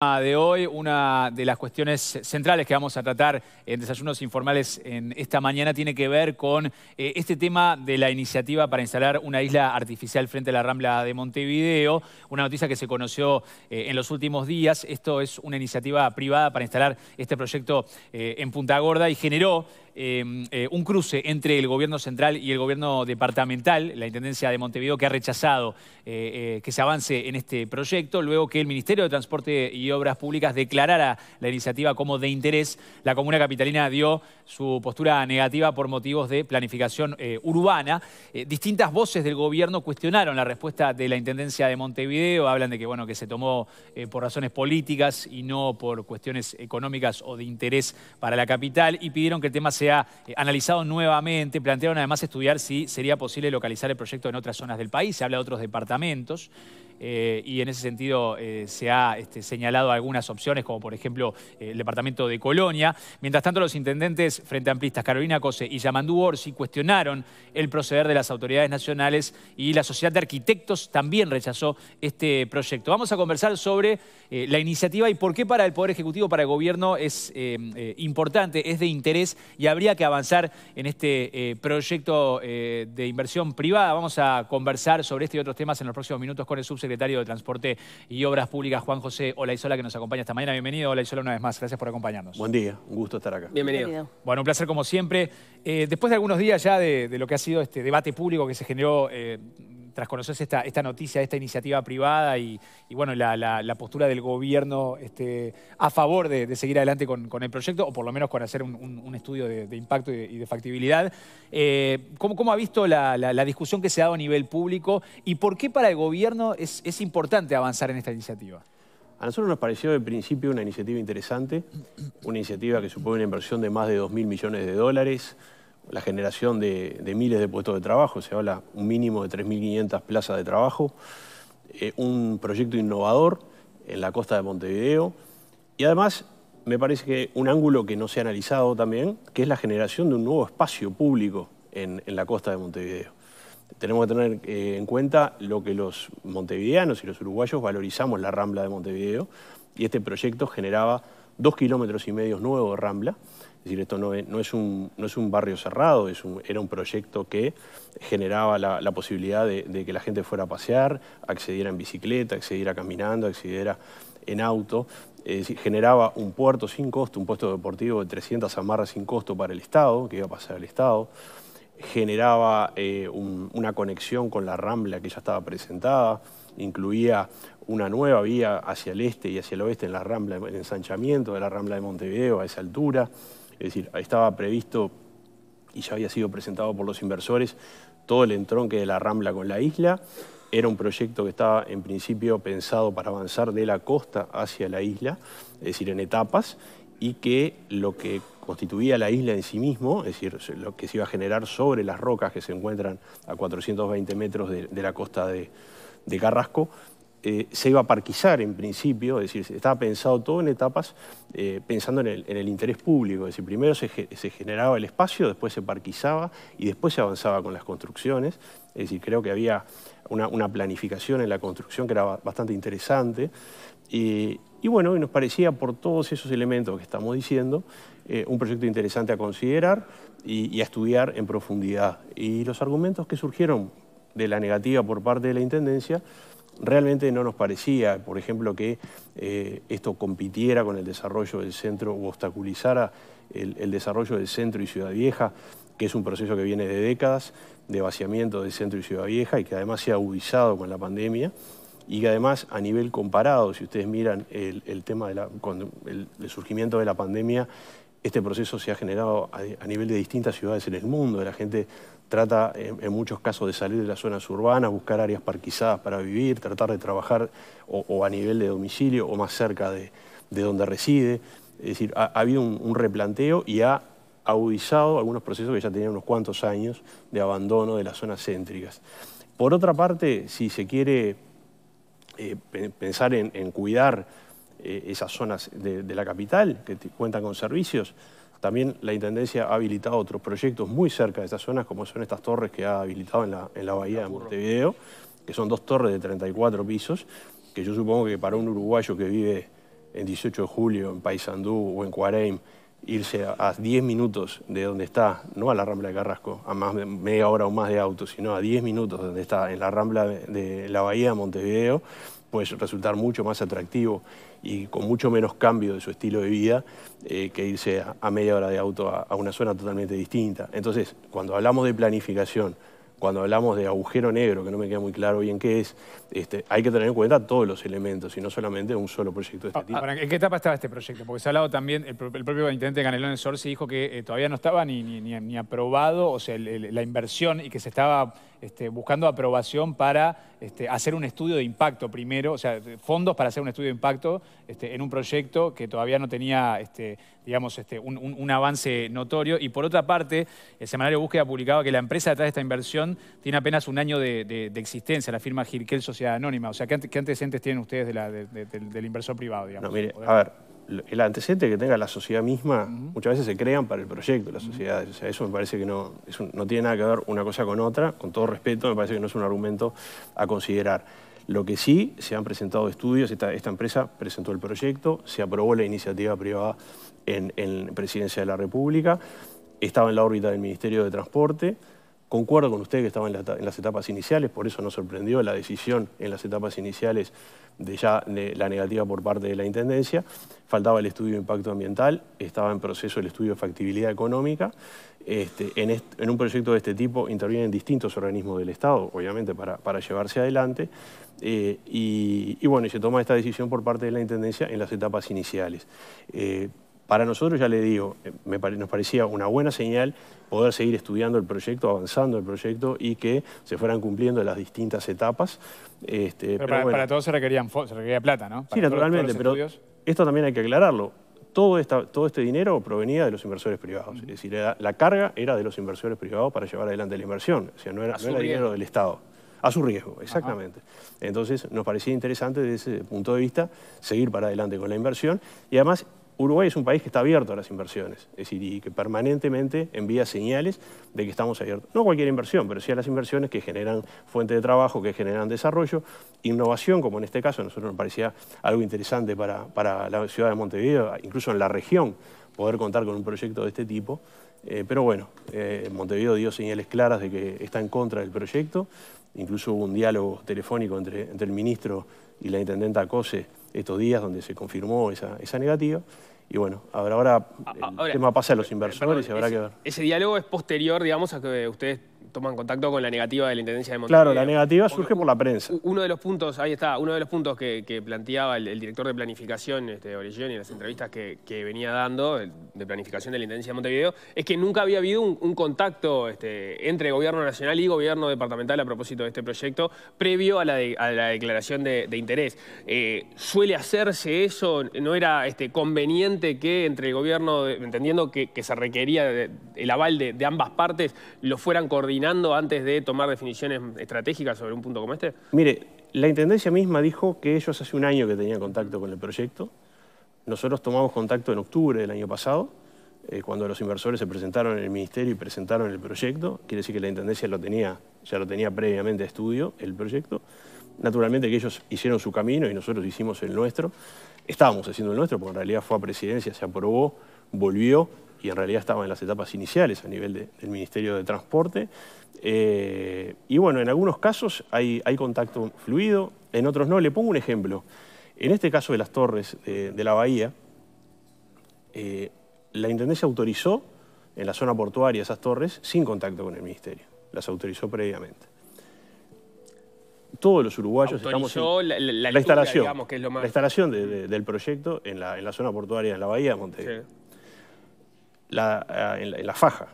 de hoy, una de las cuestiones centrales que vamos a tratar en Desayunos Informales en esta mañana tiene que ver con eh, este tema de la iniciativa para instalar una isla artificial frente a la Rambla de Montevideo, una noticia que se conoció eh, en los últimos días. Esto es una iniciativa privada para instalar este proyecto eh, en Punta Gorda y generó Em, eh, un cruce entre el gobierno central y el gobierno departamental, la Intendencia de Montevideo que ha rechazado eh, eh, que se avance en este proyecto, luego que el Ministerio de Transporte y Obras Públicas declarara la iniciativa como de interés, la Comuna Capitalina dio su postura negativa por motivos de planificación urbana. distintas voces del gobierno cuestionaron la respuesta de la Intendencia de Montevideo, hablan de que, bueno, que se tomó por razones políticas y no por cuestiones económicas o de interés para la capital y pidieron que el tema sea ha eh, analizado nuevamente. Plantearon además estudiar si sería posible localizar el proyecto en otras zonas del país. Se habla de otros departamentos. Eh, y en ese sentido eh, se ha este, señalado algunas opciones, como por ejemplo eh, el departamento de Colonia. Mientras tanto, los intendentes frente amplistas Carolina Cose y Yamandú Orsi cuestionaron el proceder de las autoridades nacionales y la Sociedad de Arquitectos también rechazó este proyecto. Vamos a conversar sobre la iniciativa y por qué para el Poder Ejecutivo, para el Gobierno, es importante, es de interés y habría que avanzar en este proyecto de inversión privada. Vamos a conversar sobre este y otros temas en los próximos minutos con el subsecretario secretario de Transporte y Obras Públicas, Juan José Olaizola, que nos acompaña esta mañana. Bienvenido, Olaizola, una vez más. Gracias por acompañarnos. Buen día, un gusto estar acá. Bienvenido. Bueno, un placer como siempre. Eh, después de algunos días ya de, lo que ha sido este debate público que se generó... Eh, tras conocer esta, noticia, esta iniciativa privada y, bueno, la, postura del gobierno este, a favor de, seguir adelante con, el proyecto, o por lo menos con hacer un, estudio de, impacto y de, factibilidad. Eh, ¿cómo, ha visto la, discusión que se ha dado a nivel público y por qué para el gobierno es, importante avanzar en esta iniciativa? A nosotros nos pareció de principio una iniciativa interesante, una iniciativa que supone una inversión de más de 2.000 millones de dólares, la generación de, miles de puestos de trabajo, se habla un mínimo de 3.500 plazas de trabajo, eh, un proyecto innovador en la costa de Montevideo y además me parece que un ángulo que no se ha analizado también, que es la generación de un nuevo espacio público en, la costa de Montevideo. Tenemos que tener eh, en cuenta lo que los montevideanos y los uruguayos valorizamos la Rambla de Montevideo y este proyecto generaba dos kilómetros y medio nuevos de Rambla es decir, esto no es, un, barrio cerrado, era un proyecto que generaba la, posibilidad de, que la gente fuera a pasear, accediera en bicicleta, accediera caminando, accediera en auto. generaba un puerto sin costo, un puesto deportivo de 300 amarras sin costo para el Estado, que iba a pasar al Estado generaba eh, una conexión con la Rambla que ya estaba presentada, incluía una nueva vía hacia el este y hacia el oeste en la Rambla, el ensanchamiento de la Rambla de Montevideo a esa altura. Es decir, estaba previsto y ya había sido presentado por los inversores todo el entronque de la Rambla con la isla. Era un proyecto que estaba en principio pensado para avanzar de la costa hacia la isla, es decir, en etapas, y que lo que constituía la isla en sí mismo, es decir, lo que se iba a generar sobre las rocas que se encuentran a 420 metros de, la costa de Carrasco, eh, se iba a parquizar en principio, es decir, estaba pensado todo en etapas, eh, pensando en el, interés público, es decir, primero se, generaba el espacio, después se parquizaba y después se avanzaba con las construcciones, es decir, creo que había una, planificación en la construcción que era bastante interesante. y bueno, nos parecía por todos esos elementos que estamos diciendo, eh, un proyecto interesante a considerar y a estudiar en profundidad. Y los argumentos que surgieron de la negativa por parte de la Intendencia realmente no nos parecía, por ejemplo, que eh, esto compitiera con el desarrollo del centro o obstaculizara el, desarrollo del centro y Ciudad Vieja, que es un proceso que viene de décadas de vaciamiento del centro y Ciudad Vieja y que además se ha agudizado con la pandemia y que además a nivel comparado, si ustedes miran el, tema del surgimiento de la pandemia, este proceso se ha generado a, nivel de distintas ciudades en el mundo, de la gente trata en, muchos casos de salir de las zonas urbanas, buscar áreas parquizadas para vivir, tratar de trabajar o, a nivel de domicilio o más cerca de, donde reside. Es decir, ha, habido un, replanteo y ha agudizado algunos procesos que ya tenían unos cuantos años de abandono de las zonas céntricas. Por otra parte, si se quiere eh, pensar en, cuidar eh, esas zonas de, la capital que cuentan con servicios, también la Intendencia ha habilitado otros proyectos muy cerca de estas zonas, como son estas torres que ha habilitado en la, bahía de Montevideo, que son dos torres de 34 pisos, que yo supongo que para un uruguayo que vive en 18 de julio, en Paysandú o en Cuareim, irse a, 10 minutos de donde está, no a la Rambla de Carrasco, a media hora o más de auto, sino a 10 minutos de donde está, en la Rambla de la Bahía de Montevideo, puede resultar mucho más atractivo y con mucho menos cambio de su estilo de vida eh, que irse a, media hora de auto a, una zona totalmente distinta. Entonces, cuando hablamos de planificación, cuando hablamos de agujero negro, que no me queda muy claro bien qué es, este, hay que tener en cuenta todos los elementos y no solamente un solo proyecto de este ah, tipo. Ah, ¿En qué etapa estaba este proyecto? Porque se ha hablado también, el, propio intendente Canelón Sorsi dijo que eh, todavía no estaba ni, ni, aprobado, o sea, la inversión y que se estaba este, buscando aprobación para este, hacer un estudio de impacto primero, o sea, fondos para hacer un estudio de impacto este, en un proyecto que todavía no tenía, digamos, un, avance notorio. Y por otra parte, el semanario Búsqueda publicado que la empresa detrás de esta inversión tiene apenas un año de, existencia, la firma Girkel Sociedad Anónima. O sea, ¿qué, antecedentes tienen ustedes del inversor privado, digamos? a ver el antecedente que tenga la sociedad misma, muchas veces se crean para el proyecto las sociedades. O sea, eso me parece que no, tiene nada que ver una cosa con otra. Con todo respeto, me parece que no es un argumento a considerar. Lo que sí, se han presentado estudios, esta, empresa presentó el proyecto, se aprobó la iniciativa privada en, en Presidencia de la República, estaba en la órbita del Ministerio de Transporte, Concuerdo con usted que estaba en, las etapas iniciales, por eso nos sorprendió la decisión en las etapas iniciales de ya la negativa por parte de la Intendencia. Faltaba el estudio de impacto ambiental, estaba en proceso el estudio de factibilidad económica. Este, en, un proyecto de este tipo intervienen distintos organismos del Estado, obviamente, para, llevarse adelante. Eh, y, bueno, se toma esta decisión por parte de la Intendencia en las etapas iniciales. Eh, para nosotros, ya le digo, eh, nos parecía una buena señal poder seguir estudiando el proyecto, avanzando el proyecto y que se fueran cumpliendo las distintas etapas. Este, pero, para, todo se, requería plata, ¿no? sí, naturalmente, pero esto también hay que aclararlo. Todo, este dinero provenía de los inversores privados. Es decir, la carga era de los inversores privados para llevar adelante la inversión. O sea, no era, dinero del Estado. A su riesgo, exactamente. Entonces, nos parecía interesante desde ese punto de vista seguir para adelante con la inversión. Y además, Uruguay es un país que está abierto a las inversiones, es decir, y que permanentemente envía señales de que estamos abiertos. No a cualquier inversión, pero sí a las inversiones que generan fuente de trabajo, que generan desarrollo, innovación, como en este caso, a nosotros nos parecía algo interesante para, la ciudad de Montevideo, incluso en la región, poder contar con un proyecto de este tipo. Eh, pero bueno, eh, Montevideo dio señales claras de que está en contra del proyecto. Incluso hubo un diálogo telefónico entre, entre el ministro y la intendenta Cose estos días donde se confirmó esa, negativa. Y bueno, ahora, ahora el tema pasa a los eh, inversores y habrá que ver. Ese diálogo es posterior, digamos, a que ustedes toman contacto con la negativa de la Intendencia de Montevideo. Claro, la negativa surge por la prensa. Uno de los puntos, ahí está, uno de los puntos que, planteaba el, director de planificación, de este, Orellón, en las entrevistas que, venía dando, de planificación de la Intendencia de Montevideo, es que nunca había habido un, contacto este, entre Gobierno Nacional y Gobierno Departamental a propósito de este proyecto, previo a la, declaración de, interés. Eh, ¿Suele hacerse eso? ¿No era este, conveniente que entre el Gobierno, entendiendo que, se requería el aval de, de ambas partes, lo fueran coordinando? antes de tomar definiciones estratégicas sobre un punto como este? Mire, la Intendencia misma dijo que ellos hace un año que tenían contacto con el proyecto. Nosotros tomamos contacto en octubre del año pasado, eh, cuando los inversores se presentaron en el Ministerio y presentaron el proyecto. Quiere decir que la Intendencia lo tenía, ya lo tenía previamente a estudio, el proyecto. Naturalmente que ellos hicieron su camino y nosotros hicimos el nuestro. Estábamos haciendo el nuestro, porque en realidad fue a presidencia, se aprobó, volvió, y en realidad estaba en las etapas iniciales a nivel del Ministerio de Transporte. Eh, y bueno, en algunos casos hay, hay, contacto fluido, en otros no. Le pongo un ejemplo. En este caso de las torres eh, de, la bahía, eh, la Intendencia autorizó en la zona portuaria esas torres sin contacto con el Ministerio. Las autorizó previamente todos los uruguayos estamos la, instalación, digamos, que es lo más... la instalación del proyecto en la, zona portuaria de la bahía de Montevideo. Ah, en la, faja.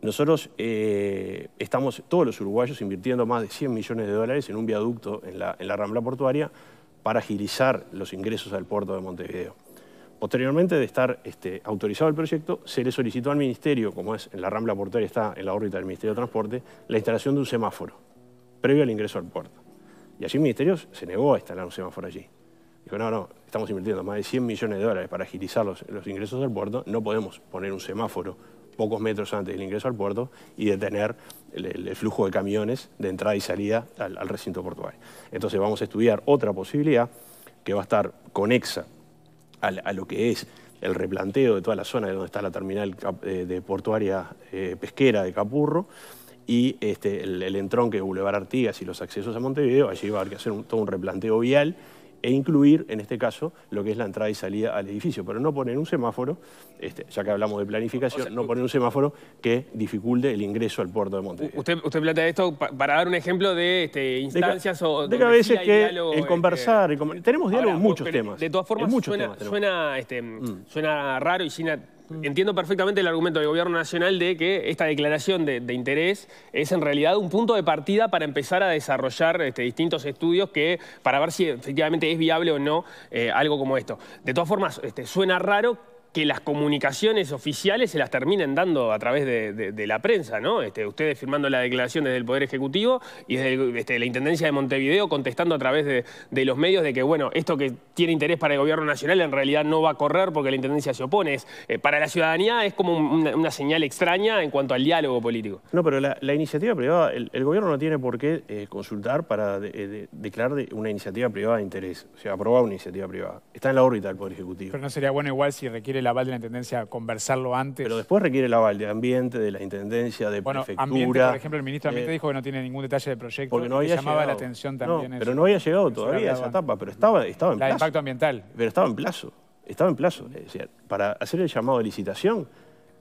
Nosotros eh, estamos, todos los uruguayos, invirtiendo más de 100 millones de dólares en un viaducto en la, rambla portuaria para agilizar los ingresos al puerto de Montevideo. Posteriormente de estar este, autorizado el proyecto, se le solicitó al Ministerio, como es en la Rambla Portuaria, está en la órbita del Ministerio de Transporte, la instalación de un semáforo previo al ingreso al puerto. Y allí el Ministerio se negó a instalar un semáforo allí. Dijo, no, no, estamos invirtiendo más de 100 millones de dólares para agilizar los, ingresos al puerto, no podemos poner un semáforo pocos metros antes del ingreso al puerto y detener el, flujo de camiones de entrada y salida al, recinto portuario. Entonces vamos a estudiar otra posibilidad que va a estar conexa a, lo que es el replanteo de toda la zona de donde está la terminal eh, de portuaria eh, pesquera de Capurro y este, el, entronque de Boulevard Artigas y los accesos a Montevideo, allí va a haber que hacer todo un replanteo vial e incluir, en este caso, lo que es la entrada y salida al edificio, pero no poner un semáforo, este, ya que hablamos de planificación, no poner un semáforo que dificulte el ingreso al puerto de Montevideo. Usted, usted plantea esto para dar un ejemplo de este, instancias de o... De que a veces que el este, conversar, tenemos diálogo en muchos temas. De todas formas, suena, suena, mm. suena raro y sin... Mm. entiendo perfectamente el argumento del Gobierno Nacional de que esta declaración de, interés es en realidad un punto de partida para empezar a desarrollar este, distintos estudios que para ver si efectivamente es viable o no eh, algo como esto. De todas formas, este, suena raro que las comunicaciones oficiales se las terminen dando a través de, la prensa, ¿no? Este, ustedes firmando la declaración desde el Poder Ejecutivo y desde este, la Intendencia de Montevideo contestando a través de, los medios de que, bueno, esto que tiene interés para el Gobierno Nacional en realidad no va a correr porque la Intendencia se opone. Eh, para la ciudadanía es como una, señal extraña en cuanto al diálogo político. No, pero la, iniciativa privada, el, Gobierno no tiene por qué eh, consultar para eh, declarar una iniciativa privada de interés, o sea, aprobar una iniciativa privada. Está en la órbita del Poder Ejecutivo. Pero no sería bueno igual si requiere el aval de la Intendencia conversarlo antes? Pero después requiere el aval de Ambiente, de la Intendencia, de bueno, Prefectura. Ambiente, por ejemplo, el ministro de Ambiente eh, dijo que no tiene ningún detalle del proyecto. Porque no había llamaba la atención también. pero no había llegado todavía a esa etapa, pero estaba, estaba en la plazo. impacto ambiental. Pero estaba en plazo, estaba en plazo. Es decir, para hacer el llamado de licitación,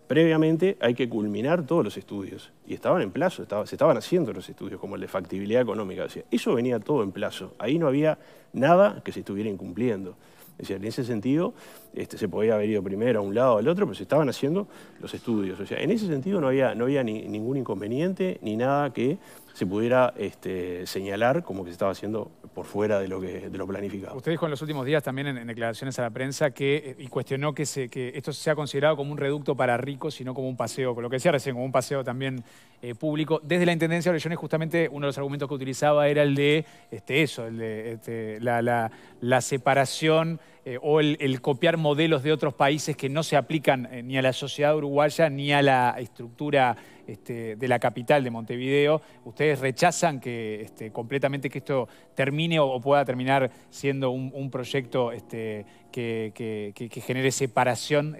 previamente hay que culminar todos los estudios. Y estaban en plazo, se estaban haciendo los estudios, como el de factibilidad económica. eso venía todo en plazo. Ahí no había nada que se estuviera incumpliendo. Es decir, en ese sentido, este, se podía haber ido primero a un lado o al otro, pero se estaban haciendo los estudios. O sea, en ese sentido no había, no había ningún inconveniente ni nada que se pudiera este, señalar como que se estaba haciendo por fuera de lo, que, de lo planificado. Usted dijo en los últimos días también en, declaraciones a la prensa que, eh, y cuestionó que, se, que esto sea considerado como un reducto para ricos sino como un paseo, con lo que decía recién, como un paseo también eh, público. Desde la Intendencia de Orellones justamente uno de los argumentos que utilizaba era el de este, eso, el de este, la, separación eh, o el, copiar modelos de otros países que no se aplican ni a la sociedad uruguaya ni a la estructura este, de la capital de Montevideo. ¿Ustedes rechazan que este, completamente que esto termine o, pueda terminar siendo un, proyecto este, que, genere separación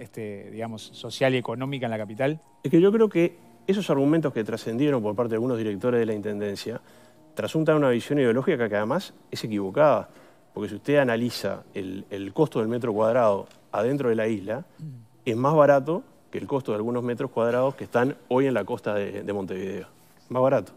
digamos, social y económica en la capital? Es que yo creo que esos argumentos que trascendieron por parte de algunos directores de la Intendencia trasuntan una visión ideológica que además es equivocada. Porque si usted analiza el costo del metro cuadrado adentro de la isla, mm. es más barato que el costo de algunos metros cuadrados que están hoy en la costa de, Montevideo. Más barato.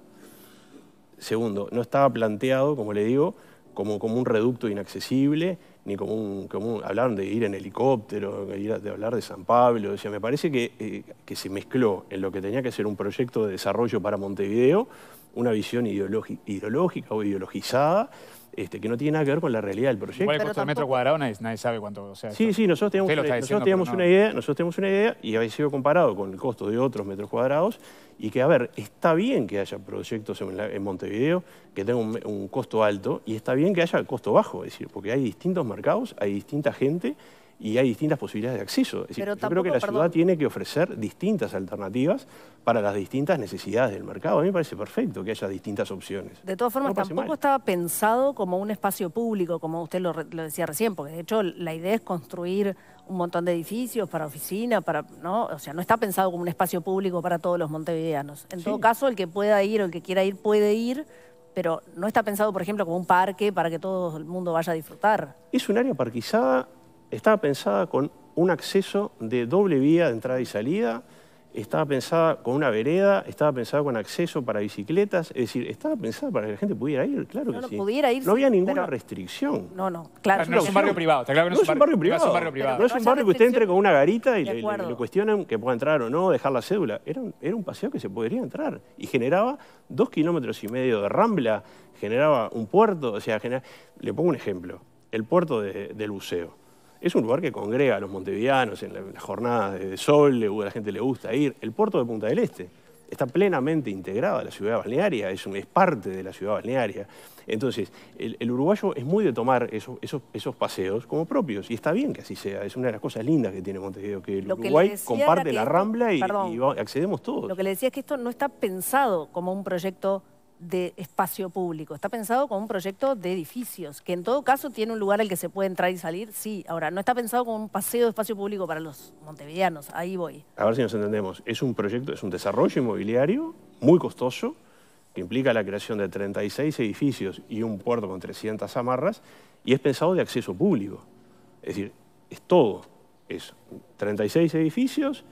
Segundo, no estaba planteado, como le digo, como, un reducto inaccesible, ni como un, como Hablaron de ir en helicóptero, de, hablar de San Pablo. me parece que, eh, que se mezcló en lo que tenía que ser un proyecto de desarrollo para Montevideo, una visión ideológica o ideologizada, este, que no tiene nada que ver con la realidad del proyecto. Igual el costo del metro cuadrado nadie, sabe cuánto... sí, sí, nosotros tenemos, una, nosotros una idea, nosotros tenemos una idea y habéis sido comparado con el costo de otros metros cuadrados y que, a ver, está bien que haya proyectos en, Montevideo que tengan un, costo alto y está bien que haya costo bajo, es decir, porque hay distintos mercados, hay distinta gente y hay distintas posibilidades de acceso. yo creo que la ciudad tiene que ofrecer distintas alternativas para las distintas necesidades del mercado. A mí me parece perfecto que haya distintas opciones. De todas formas, tampoco estaba pensado como un espacio público, como usted lo, decía recién, porque de hecho la idea es construir un montón de edificios para oficina, para no, o sea, no está pensado como un espacio público para todos los montevideanos. En todo caso, el que pueda ir o el que quiera ir puede ir, pero no está pensado, por ejemplo, como un parque para que todo el mundo vaya a disfrutar. Es un área parquizada estaba pensada con un acceso de doble vía de entrada y salida, estaba pensada con una vereda, estaba pensada con acceso para bicicletas, es decir, estaba pensada para que la gente pudiera ir, claro que no sí. Pudiera ir, no había ninguna restricción. No, no, claro. no, es un barrio privado, está claro no, es un barrio privado. No es un barrio que usted entre con una garita y le, cuestionen que pueda entrar o no, dejar la cédula. Era un, paseo que se podría entrar y generaba dos kilómetros y medio de rambla, generaba un puerto, o sea, le pongo un ejemplo, el puerto del buceo es un lugar que congrega a los montevideanos en las jornadas de sol, a la gente le gusta ir. El puerto de Punta del Este está plenamente integrado a la ciudad balnearia, es, parte de la ciudad balnearia. Entonces, el, uruguayo es muy de tomar esos, paseos como propios, y está bien que así sea, es una de las cosas lindas que tiene Montevideo, que el Uruguay comparte la, rambla y, y accedemos todos. Lo que le decía es que esto no está pensado como un proyecto de espacio público. Está pensado como un proyecto de edificios, que en todo caso tiene un lugar al que se puede entrar y salir, sí. Ahora, no está pensado como un paseo de espacio público para los montevideanos, ahí voy. A ver si nos entendemos. Es un proyecto, es un desarrollo inmobiliario muy costoso, que implica la creación de 36 edificios y un puerto con 300 amarras, y es pensado de acceso público. Es decir, es todo. Es 36 edificios,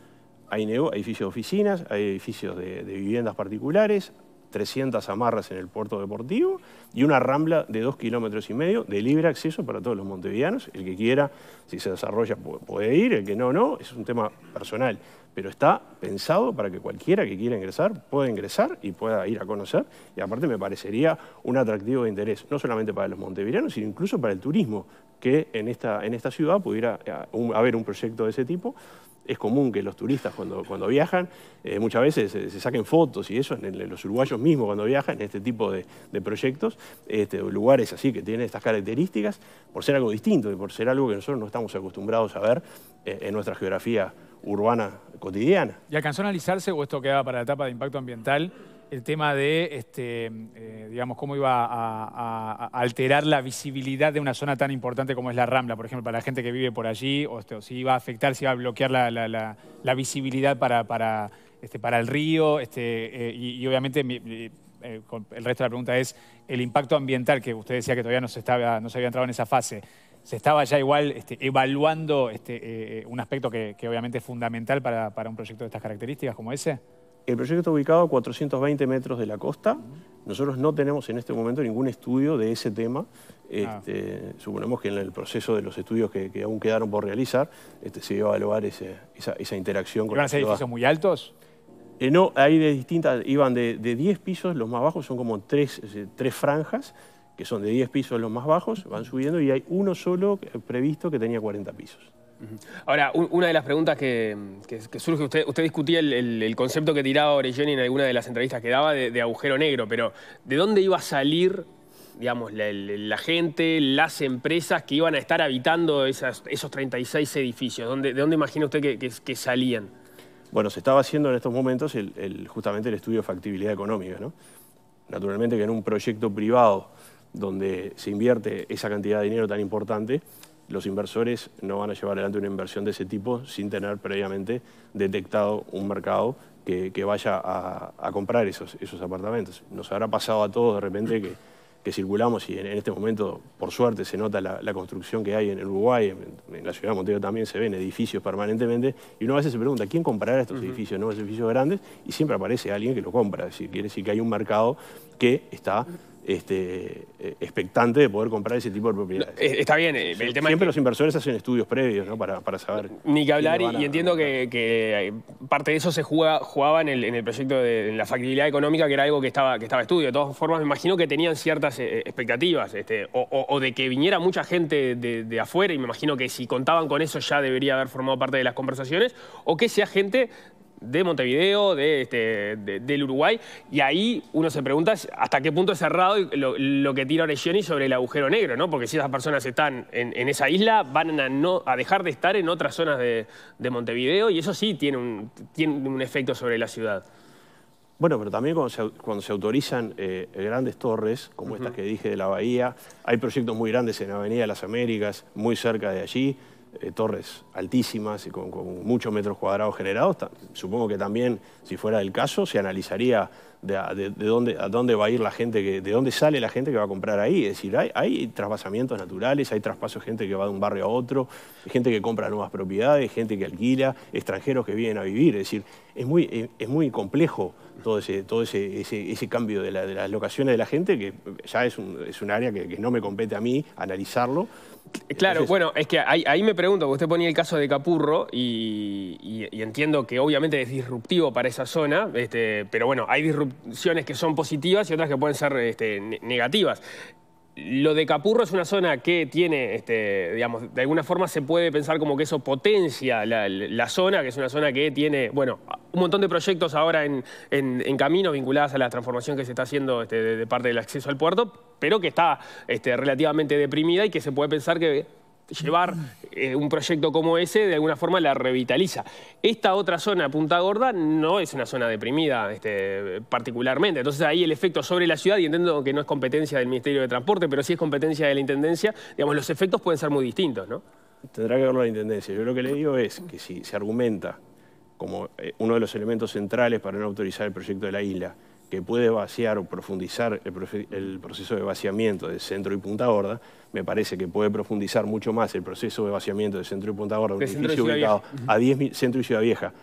hay edificios de oficinas, hay edificios de, de viviendas particulares, 300 amarras en el puerto deportivo y una rambla de dos kilómetros y medio de libre acceso para todos los montevideanos. El que quiera, si se desarrolla, puede ir, el que no, no. Es un tema personal, pero está pensado para que cualquiera que quiera ingresar pueda ingresar y pueda ir a conocer. Y aparte me parecería un atractivo de interés, no solamente para los montevideanos, sino incluso para el turismo, que en esta, en esta ciudad pudiera eh, haber un proyecto de ese tipo es común que los turistas cuando, cuando viajan eh, muchas veces se, saquen fotos y eso, los uruguayos mismos cuando viajan en este tipo de, proyectos, este, lugares así que tienen estas características, por ser algo distinto y por ser algo que nosotros no estamos acostumbrados a ver eh, en nuestra geografía urbana cotidiana. ¿Y alcanzó a analizarse o esto quedaba para la etapa de impacto ambiental? el tema de, este, eh, digamos, cómo iba a, alterar la visibilidad de una zona tan importante como es la Rambla, por ejemplo, para la gente que vive por allí, o, este, si iba a afectar, si iba a bloquear la, visibilidad para, para este, el río, eh, y, obviamente eh, el resto de la pregunta es el impacto ambiental, que usted decía que todavía no se, estaba, no se había entrado en esa fase. Se estaba ya igual evaluando un aspecto que, obviamente es fundamental para un proyecto de estas características como ese. El proyecto está ubicado a 420 metros de la costa. Nosotros no tenemos en este momento ningún estudio de ese tema. Este, ah. Suponemos que en el proceso de los estudios que, aún quedaron por realizar, este, se iba a evaluar ese, esa, esa, interacción. ¿Iban a ser edificios muy altos? Eh, no, hay de distintas, iban de, 10 pisos, los más bajos son como tres, eh, tres franjas, que son de 10 pisos los más bajos, van subiendo y hay uno solo eh, previsto que tenía 40 pisos. Ahora, una de las preguntas que, surge, usted, discutía el, concepto que tiraba Orelloni en alguna de las entrevistas que daba de, agujero negro, pero ¿de dónde iba a salir la, gente, las empresas que iban a estar habitando esos 36 edificios? ¿De dónde imagina usted que, salían? Bueno, se estaba haciendo en estos momentos justamente el estudio de factibilidad económica. Naturalmente que en un proyecto privado donde se invierte esa cantidad de dinero tan importante, los inversores no van a llevar adelante una inversión de ese tipo sin tener previamente detectado un mercado que, vaya a, comprar esos, apartamentos. Nos habrá pasado a todos de repente que, circulamos y en, este momento, por suerte, se nota la, construcción que hay en Uruguay, en, la ciudad de Montevideo también se ven edificios permanentemente, y uno a veces se pregunta, ¿quién comprará estos edificios, nuevos edificios grandes? Y siempre aparece alguien que lo compra, es decir, quiere decir que hay un mercado que está este, eh, expectante de poder comprar ese tipo de propiedad. Eh, está bien. Eh, el tema siempre los inversores hacen estudios previos ¿no? para, saber. Ni que hablar, y, entiendo que, parte de eso se jugaba en el, proyecto de la factibilidad económica, que era algo que estaba, que estaba estudio. De todas formas, me imagino que tenían ciertas expectativas, este, o, de que viniera mucha gente de, de, afuera, y me imagino que si contaban con eso ya debería haber formado parte de las conversaciones, o que sea gente de Montevideo, este, de, del Uruguay, y ahí uno se pregunta hasta qué punto es cerrado lo, que tira Orelloni sobre el agujero negro, ¿no? Porque si esas personas están en, esa isla, van a, no, a dejar de estar en otras zonas de, Montevideo, y eso sí tiene un, tiene un efecto sobre la ciudad. Bueno, pero también cuando se, autorizan eh, grandes torres, como estas que dije de la Bahía, hay proyectos muy grandes en Avenida de las Américas, muy cerca de allí, eh, torres altísimas y con muchos metros cuadrados generados, supongo que también, si fuera el caso, se analizaría de, dónde, a dónde va a ir la gente, que, de dónde sale la gente que va a comprar ahí. Es decir, hay, traspasamientos naturales, hay traspasos de gente que va de un barrio a otro, gente que compra nuevas propiedades, gente que alquila, extranjeros que vienen a vivir. Es decir, es muy, es, muy complejo todo ese, todo ese, cambio de, las locaciones de la gente, que ya es un, es un área que, no me compete a mí analizarlo. Claro, bueno, es que ahí, me pregunto, porque usted ponía el caso de Capurro y, entiendo que obviamente es disruptivo para esa zona, este, pero bueno, hay disruptivo que son positivas y otras que pueden ser este, negativas. Lo de Capurro es una zona que tiene, este, digamos, de alguna forma se puede pensar como que eso potencia la, zona, que es una zona que tiene, bueno, un montón de proyectos ahora en, en, camino vinculados a la transformación que se está haciendo este, de, parte del acceso al puerto, pero que está relativamente deprimida y que se puede pensar que llevar eh, un proyecto como ese de alguna forma la revitaliza. Esta otra zona, Punta Gorda, no es una zona deprimida este, particularmente. Entonces ahí el efecto sobre la ciudad, y entiendo que no es competencia del Ministerio de Transporte, pero sí es competencia de la Intendencia, digamos, los efectos pueden ser muy distintos, ¿no? Tendrá que verlo la Intendencia. Yo lo que le digo es que si se argumenta como eh, uno de los elementos centrales para no autorizar el proyecto de la isla, que puede vaciar o profundizar el, proceso de vaciamiento de centro y punta gorda, me parece que puede profundizar mucho más el proceso de vaciamiento de centro y punta gorda, un edificio ubicado a 10 centro y Ciudad Vieja,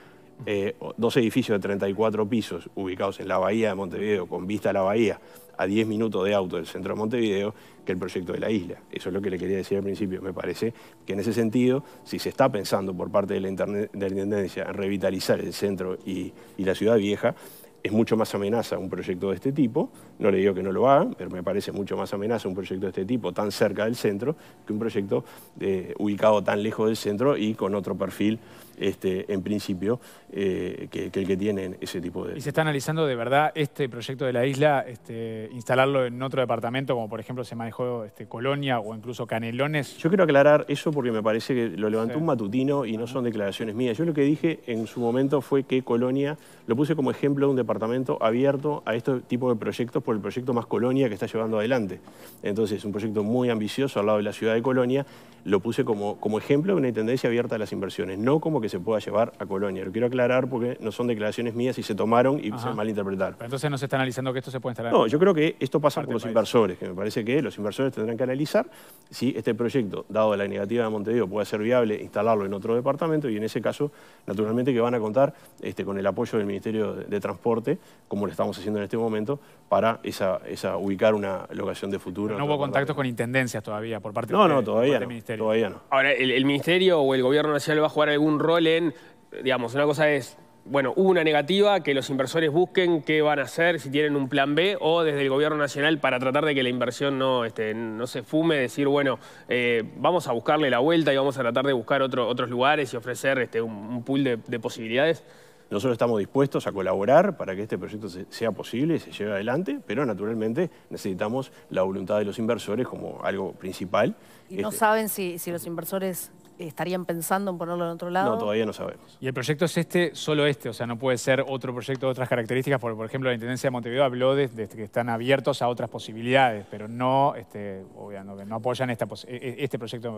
eh, dos edificios de 34 pisos ubicados en la bahía de Montevideo, con vista a la bahía, a 10 minutos de auto del centro de Montevideo, que el proyecto de la isla. Eso es lo que le quería decir al principio. Me parece que en ese sentido, si se está pensando por parte de la, Intendencia en revitalizar el centro y la ciudad vieja, es mucho más amenaza un proyecto de este tipo, no le digo que no lo hagan, pero me parece mucho más amenaza un proyecto de este tipo tan cerca del centro que un proyecto eh, ubicado tan lejos del centro y con otro perfil este, en principio, eh, que, el que tienen ese tipo de... ¿Y se está analizando de verdad este proyecto de la isla, este, instalarlo en otro departamento, como por ejemplo se manejó este, Colonia o incluso Canelones? Yo quiero aclarar eso porque me parece que lo levantó un matutino y no son declaraciones mías. Yo lo que dije en su momento fue que Colonia, lo puse como ejemplo de un departamento abierto a este tipo de proyectos por el proyecto más Colonia que está llevando adelante. Entonces, un proyecto muy ambicioso al lado de la ciudad de Colonia, lo puse como, como ejemplo de una intendencia abierta a las inversiones, no como que se pueda llevar a Colonia. Lo quiero aclarar porque no son declaraciones mías y se tomaron y se malinterpretaron. Pero entonces no se está analizando que esto se puede instalar. No, yo creo que esto pasa por los inversores, que me parece que los inversores tendrán que analizar si este proyecto, dado la negativa de Montevideo, puede ser viable instalarlo en otro departamento y en ese caso, naturalmente, que van a contar este, con el apoyo del Ministerio de Transporte, como lo estamos haciendo en este momento, para esa, ubicar una locación de futuro. no hubo contactos con intendencias todavía por parte del Ministerio. no, no, Todavía no. Ahora, ¿el, el Ministerio o el Gobierno Nacional va a jugar algún rol en, digamos, una cosa es, bueno, una negativa, que los inversores busquen qué van a hacer, si tienen un plan B, o desde el gobierno nacional para tratar de que la inversión no, este, no se fume, decir, bueno, eh, vamos a buscarle la vuelta y vamos a tratar de buscar otros lugares y ofrecer este, un, pool de, posibilidades. Nosotros estamos dispuestos a colaborar para que este proyecto sea posible y se lleve adelante, pero naturalmente necesitamos la voluntad de los inversores como algo principal. Y no este, saben si los inversores ¿Estarían pensando en ponerlo en otro lado? No, todavía no sabemos. Y el proyecto es este, solo este, o sea, no puede ser otro proyecto de otras características, porque por ejemplo la Intendencia de Montevideo habló de, que están abiertos a otras posibilidades, pero no, este, no apoyan esta, e-, e-, este proyecto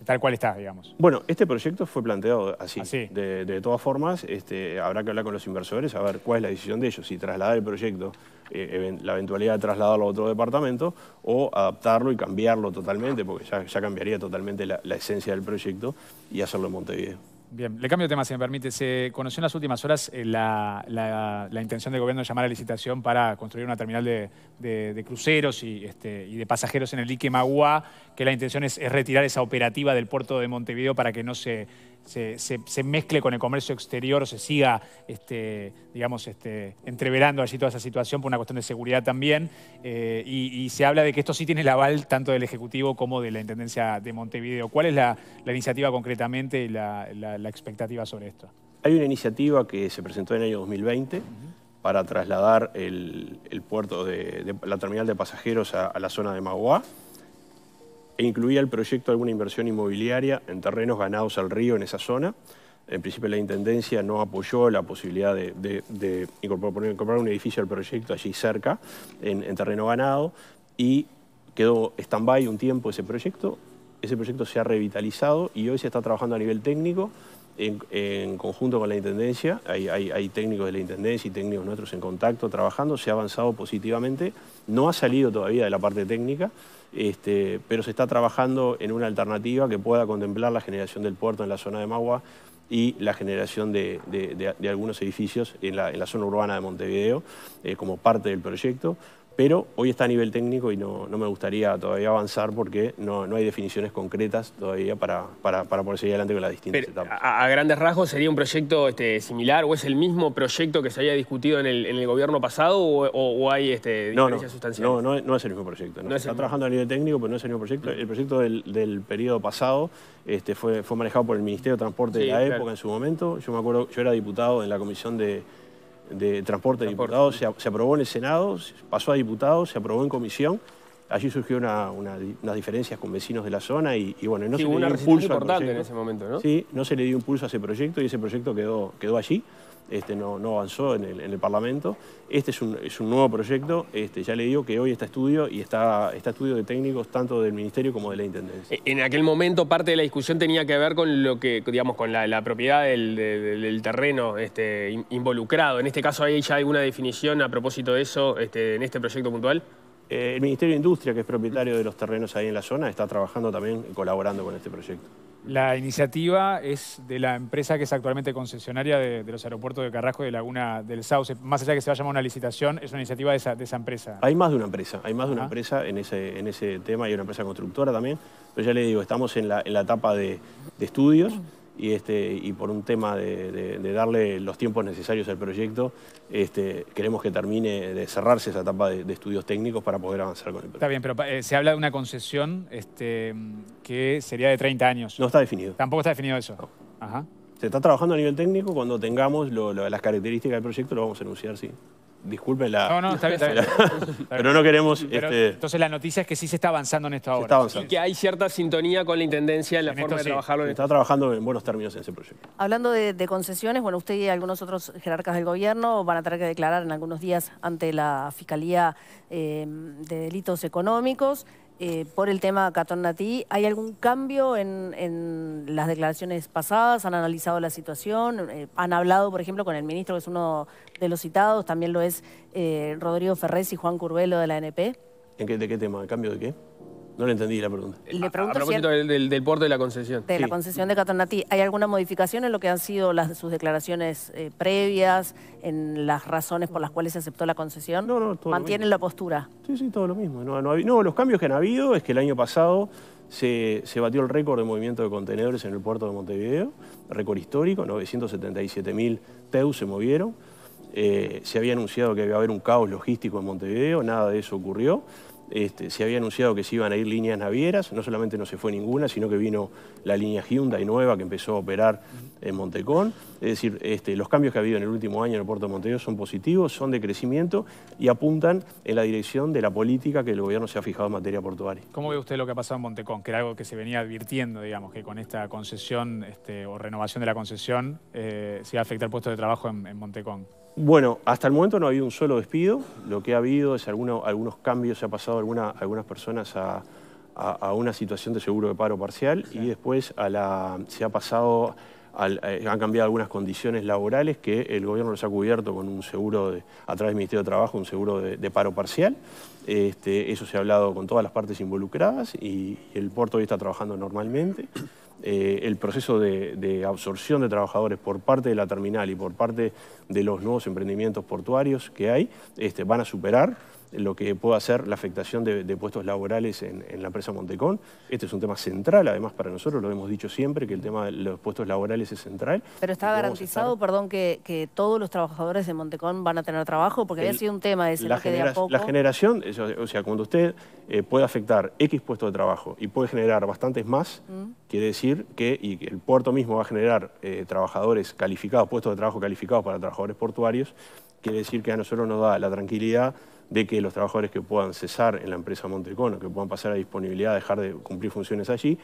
este, tal cual está, digamos. Bueno, este proyecto fue planteado así. De, todas formas, este, habrá que hablar con los inversores a ver cuál es la decisión de ellos, si trasladar el proyecto, eh, la eventualidad de trasladarlo a otro departamento, o adaptarlo y cambiarlo totalmente, porque ya, cambiaría totalmente la esencia del proyecto y hacerlo en Montevideo. Bien, le cambio de tema, si me permite. Se conoció en las últimas horas eh, la, la, intención del gobierno de llamar a licitación para construir una terminal de, cruceros este, y, de pasajeros en el Iquemaguá, que la intención es, retirar esa operativa del puerto de Montevideo para que no se se, mezcle con el comercio exterior o se siga, este, digamos, este, entreverando allí toda esa situación por una cuestión de seguridad también. Eh, y, se habla de que esto sí tiene el aval tanto del Ejecutivo como de la Intendencia de Montevideo. ¿Cuál es la, iniciativa concretamente y la, expectativa sobre esto? Hay una iniciativa que se presentó en el año 2020. para trasladar el, puerto de, la terminal de pasajeros a, la zona de Magua e incluía el proyecto de alguna inversión inmobiliaria en terrenos ganados al río en esa zona. En principio la Intendencia no apoyó la posibilidad de, incorporar, un edificio al proyecto allí cerca, en, en terreno ganado, y quedó stand-by un tiempo ese proyecto. Ese proyecto se ha revitalizado y hoy se está trabajando a nivel técnico en, conjunto con la Intendencia, hay, técnicos de la Intendencia y técnicos nuestros en contacto trabajando, se ha avanzado positivamente, no ha salido todavía de la parte técnica, este, pero se está trabajando en una alternativa que pueda contemplar la generación del puerto en la zona de Magua y la generación de, algunos edificios en la, zona urbana de Montevideo eh, como parte del proyecto pero hoy está a nivel técnico y no, me gustaría todavía avanzar porque no, no hay definiciones concretas todavía para, para, poder seguir adelante con las distintas etapas. A, grandes rasgos, ¿sería un proyecto este, similar o es el mismo proyecto que se haya discutido en el, en el gobierno pasado o, hay este, diferencias sustanciales? No, no, es el mismo proyecto. No. está trabajando a nivel técnico, pero no es el mismo proyecto. Mm. El proyecto del, periodo pasado este, fue, fue manejado por el Ministerio de Transporte de la época en su momento. Yo me acuerdo, yo era diputado en la Comisión de de Transporte de Diputados se, aprobó en el Senado, pasó a diputados, se aprobó en comisión. Allí surgió una, unas diferencias con vecinos de la zona y, bueno, no se le dio impulso importante en ese momento, ¿no? Sí, no se le dio impulso a ese proyecto y ese proyecto quedó, quedó allí. Este, no, avanzó en el, Parlamento. Este es un, nuevo proyecto, este, ya le digo que hoy está estudio y está, estudio de técnicos tanto del Ministerio como de la Intendencia. En aquel momento parte de la discusión tenía que ver con lo que, digamos, con la, propiedad del, terreno este, involucrado. En este caso, ¿hay ya alguna definición a propósito de eso en este proyecto puntual? Eh, el Ministerio de Industria, que es propietario de los terrenos ahí en la zona, está trabajando también colaborando con este proyecto. La iniciativa es de la empresa que es actualmente concesionaria de, los aeropuertos de Carrasco y de Laguna del Sauce. Más allá de que se vaya a llamar una licitación, es una iniciativa de esa, empresa. Hay más de una empresa, hay más de una empresa en ese, en ese tema, y una empresa constructora también, pero ya le digo, estamos en la, en la etapa de, de estudios y, este, y por un tema de, darle los tiempos necesarios al proyecto, este, queremos que termine de cerrarse esa etapa de, estudios técnicos para poder avanzar con el proyecto. Está bien, pero eh, se habla de una concesión este, que sería de 30 años. No está definido. Tampoco está definido eso. Se está trabajando a nivel técnico, cuando tengamos las características del proyecto lo vamos a anunciar, sí. Disculpe la... No, no, está bien, Pero no queremos... Este- entonces la noticia es que sí se está avanzando en esto ahora. Y que hay cierta sintonía con la Intendencia en la forma de trabajarlo. está trabajando en buenos términos en ese proyecto. Hablando de, concesiones, bueno, usted y algunos otros jerarcas del gobierno van a tener que declarar en algunos días ante la Fiscalía eh, de Delitos Económicos. Eh, por el tema Catón-Natí, ¿Hay algún cambio en, las declaraciones pasadas? ¿Han analizado la situación? Eh, ¿Han hablado, por ejemplo, con el ministro, que es uno de los citados? También lo es eh, Rodrigo Ferrez y Juan Curbelo de la NP. ¿En de qué? No le entendí la pregunta. Le pregunto a, del, puerto de la concesión. De la concesión de Catanatí. ¿Hay alguna modificación en lo que han sido sus declaraciones eh, previas, en las razones por las cuales se aceptó la concesión? No, no, todo ¿Mantienen la postura? Sí, sí, todo lo mismo. No, los cambios que han habido es que el año pasado se, batió el récord de movimiento de contenedores en el puerto de Montevideo, récord histórico, 977.000 TEU e se movieron. Eh, se había anunciado que iba a haber un caos logístico en Montevideo, nada de eso ocurrió. Este, se había anunciado que se iban a ir líneas navieras, no solamente no se fue ninguna, sino que vino la línea Hyundai nueva que empezó a operar en Montecón. Es decir, este, los cambios que ha habido en el último año en el puerto de Montevideo son positivos, son de crecimiento y apuntan en la dirección de la política que el gobierno se ha fijado en materia portuaria. ¿Cómo ve usted lo que ha pasado en Montecón? Que era algo que se venía advirtiendo, digamos, que con esta concesión este, o renovación de la concesión eh, se iba a afectar el puesto de trabajo en Montecón. Bueno, hasta el momento no ha habido un solo despido. Lo que ha habido es algunos cambios, se ha pasado algunas personas a, una situación de seguro de paro parcial y después se ha pasado, eh, han cambiado algunas condiciones laborales que el gobierno les ha cubierto con un seguro, a través del Ministerio de Trabajo, un seguro de, paro parcial. Este, eso se ha hablado con todas las partes involucradas y el puerto hoy está trabajando normalmente. Eh, el proceso de, de, absorción de trabajadores por parte de la terminal y por parte de los nuevos emprendimientos portuarios que hay, este, van a superar lo que pueda ser la afectación de, puestos laborales en, la empresa Montecón. Este es un tema central, además, para nosotros, lo hemos dicho siempre, que el tema de los puestos laborales es central. Pero está garantizado, perdón, que, todos los trabajadores de Montecón van a tener trabajo, porque había sido un tema ese, la de a poco... La generación, o sea, cuando usted eh, puede afectar X puestos de trabajo y puede generar bastantes más, mm. quiere decir que y el puerto mismo va a generar eh, trabajadores calificados, puestos de trabajo calificados para trabajadores portuarios, quiere decir que a nosotros nos da la tranquilidad de que los trabajadores que puedan cesar en la empresa Montecono, que puedan pasar a disponibilidad, dejar de cumplir funciones allí,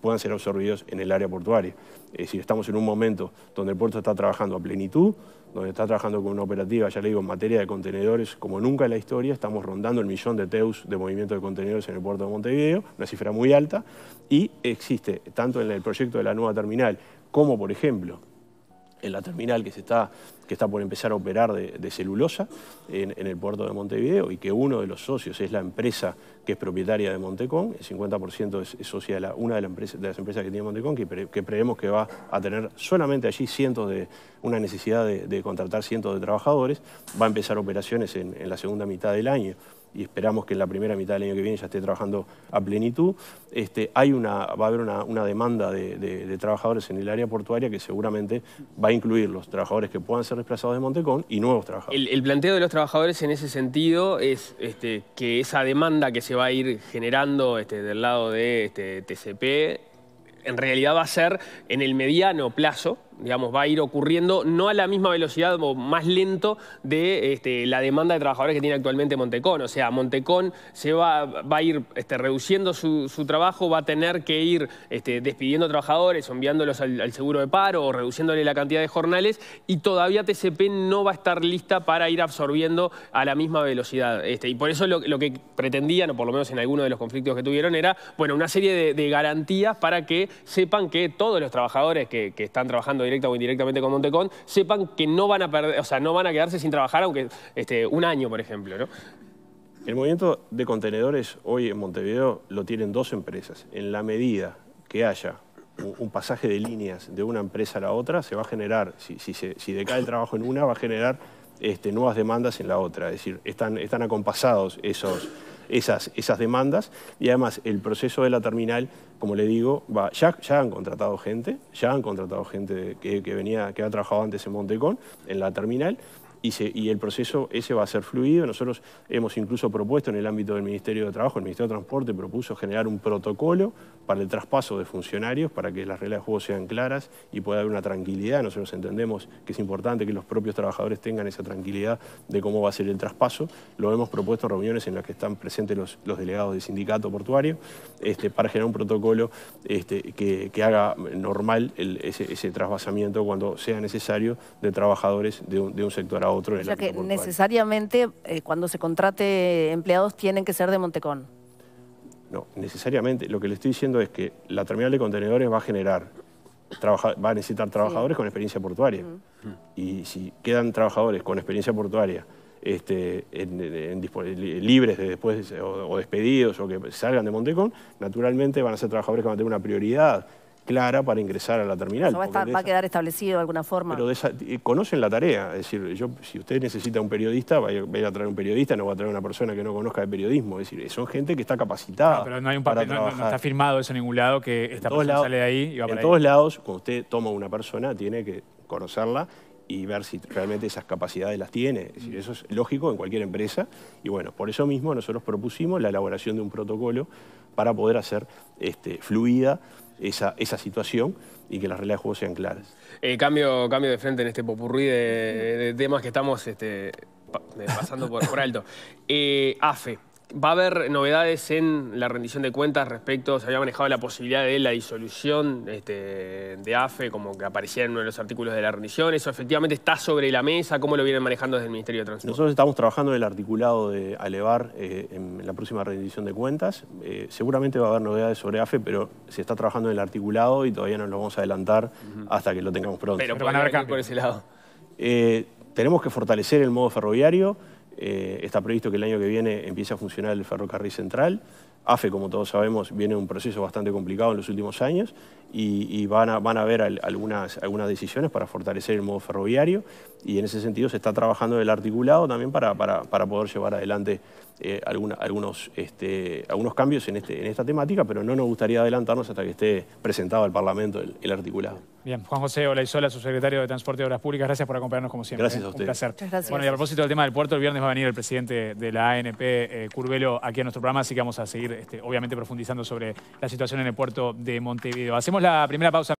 puedan ser absorbidos en el área portuaria. Es decir, estamos en un momento donde el puerto está trabajando a plenitud, donde está trabajando con una operativa, ya le digo, en materia de contenedores, como nunca en la historia, estamos rondando el millón de TEUs de movimiento de contenedores en el puerto de Montevideo, una cifra muy alta, y existe, tanto en el proyecto de la nueva terminal, como por ejemplo en la terminal que se está que está por empezar a operar de, celulosa en, el puerto de Montevideo y que uno de los socios es la empresa que es propietaria de Montecón, el 50% es, socia de una de, empresa, de, las empresas que tiene Montecón, que, que, prevemos que va a tener solamente allí cientos de, una necesidad de, contratar cientos de trabajadores, va a empezar operaciones en, la segunda mitad del año y esperamos que en la primera mitad del año que viene ya esté trabajando a plenitud. Este, hay una, va a haber una, demanda de, trabajadores en el área portuaria que seguramente va a incluir los trabajadores que puedan ser desplazados de Montecón y nuevos trabajadores. El, planteo de los trabajadores en ese sentido es este, que esa demanda que se va a ir generando este, del lado de este, TCP en realidad va a ser en el mediano plazo, digamos, va a ir ocurriendo, no a la misma velocidad o más lento de este, la demanda de trabajadores que tiene actualmente Montecón. O sea, Montecón se va, va a ir este, reduciendo su, trabajo, va a tener que ir este, despidiendo trabajadores, enviándolos al, seguro de paro o reduciéndole la cantidad de jornales y todavía TCP no va a estar lista para ir absorbiendo a la misma velocidad. Este, y por eso lo, que pretendían, o por lo menos en alguno de los conflictos que tuvieron, era bueno, una serie de, garantías para que sepan que todos los trabajadores que, que están trabajando directa o indirectamente con Montecón, sepan que no van a perder, o sea, no van a quedarse sin trabajar, aunque este, un año, por ejemplo, ¿no? El movimiento de contenedores hoy en Montevideo lo tienen dos empresas. En la medida que haya un pasaje de líneas de una empresa a la otra, se va a generar, si, decae el trabajo en una, va a generar este, nuevas demandas en la otra. Es decir, están, están acompasados esos, esas, esas demandas. Y además el proceso de la terminal, como le digo, ya, han contratado gente, ya han contratado gente que, venía, que ha trabajado antes en Montecón, en la terminal, y, el proceso ese va a ser fluido. Nosotros hemos incluso propuesto en el ámbito del Ministerio de Trabajo, el Ministerio de Transporte propuso generar un protocolo para el traspaso de funcionarios, para que las reglas de juego sean claras y pueda haber una tranquilidad. Nosotros entendemos que es importante que los propios trabajadores tengan esa tranquilidad de cómo va a ser el traspaso. Lo hemos propuesto en reuniones en las que están presentes los, delegados del sindicato portuario, este, para generar un protocolo este, que, haga normal ese, ese, trasvasamiento cuando sea necesario de trabajadores de un, de un sector a otro. O que necesariamente eh, cuando se contrate empleados tienen que ser de Montecón. No, necesariamente. Lo que le estoy diciendo es que la terminal de contenedores va a generar, va a necesitar trabajadores con experiencia portuaria. Y si quedan trabajadores con experiencia portuaria este, en, libres después o, o despedidos o que salgan de Montecón, naturalmente van a ser trabajadores que van a tener una prioridad clara para ingresar a la terminal. Eso va, a quedar establecido de alguna forma. Pero eh, conocen la tarea, es decir, yo, si usted necesita un periodista, va a, traer un periodista, no va a traer una persona que no conozca de periodismo, es decir, son gente que está capacitada. No, ah, pero no hay un papel, no, está firmado eso en ningún lado que esta persona sale de ahí y va para En todos lados, cuando usted toma una persona, tiene que conocerla y ver si realmente esas capacidades las tiene. Es decir, eso es lógico en cualquier empresa. Y bueno, por eso mismo nosotros propusimos la elaboración de un protocolo para poder hacer este, fluida esa, esa situación y que las reglas de juego sean claras. Eh, cambio, cambio de frente en este popurrí de, temas que estamos este, eh, pasando por, alto. Eh, AFE. Va a haber novedades en la rendición de cuentas respecto, se había manejado la posibilidad de la disolución este, de AFE, como que aparecía en uno de los artículos de la rendición. ¿Eso efectivamente está sobre la mesa? ¿Cómo lo vienen manejando desde el Ministerio de Transporte? Nosotros estamos trabajando en el articulado de Alevar eh, en la próxima rendición de cuentas. Eh, seguramente va a haber novedades sobre AFE, pero se está trabajando en el articulado y todavía no lo vamos a adelantar hasta que lo tengamos pronto. Pero, pero van a haber por ese lado. Eh, tenemos que fortalecer el modo ferroviario. Eh, está previsto que el año que viene empiece a funcionar el ferrocarril central. AFE, como todos sabemos, viene un proceso bastante complicado en los últimos años y, van, a, van a haber algunas, algunas decisiones para fortalecer el modo ferroviario y en ese sentido se está trabajando el articulado también para, para, poder llevar adelante eh, algunos, este, algunos cambios en, este, en esta temática, pero no nos gustaría adelantarnos hasta que esté presentado al Parlamento el, articulado. Bien, Juan José su secretario de Transporte y Obras Públicas, gracias por acompañarnos como siempre. Gracias a usted. ¿eh? Un placer. Bueno, y a propósito del tema del puerto, el viernes va a venir el presidente de la ANP, eh, Curbelo, Curvelo, aquí a nuestro programa, así que vamos a seguir este, obviamente profundizando sobre la situación en el puerto de Montevideo. Hacemos la primera pausa.